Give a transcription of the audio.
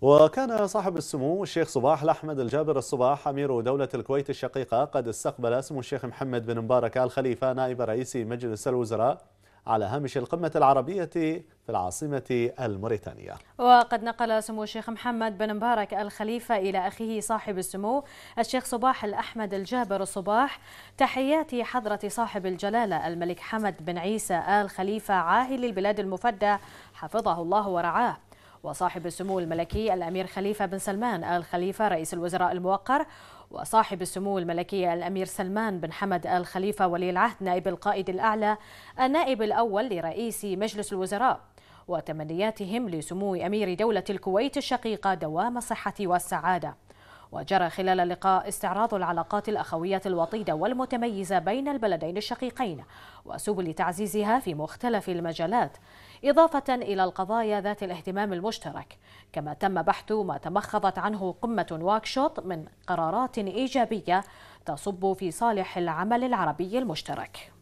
وكان صاحب السمو الشيخ صباح الأحمد الجابر الصباح أمير دولة الكويت الشقيقة قد استقبل سمو الشيخ محمد بن مبارك آل خليفة نائب رئيس مجلس الوزراء على هامش القمة العربية في العاصمة الموريتانية وقد نقل سمو الشيخ محمد بن مبارك الخليفة إلى أخيه صاحب السمو الشيخ صباح الأحمد الجابر الصباح تحيات حضرة صاحب الجلالة الملك حمد بن عيسى آل خليفة عاهل البلاد المفدى حفظه الله ورعاه وصاحب السمو الملكي الأمير خليفة بن سلمان آل خليفة رئيس الوزراء الموقر وصاحب السمو الملكي الأمير سلمان بن حمد آل خليفة ولي العهد نائب القائد الأعلى النائب الأول لرئيس مجلس الوزراء وتمنياتهم لسمو أمير دولة الكويت الشقيقة دوام الصحة والسعادة وجرى خلال اللقاء استعراض العلاقات الأخوية الوطيدة والمتميزة بين البلدين الشقيقين وسبل تعزيزها في مختلف المجالات إضافة إلى القضايا ذات الاهتمام المشترك كما تم بحث ما تمخضت عنه قمة واكشوت من قرارات إيجابية تصب في صالح العمل العربي المشترك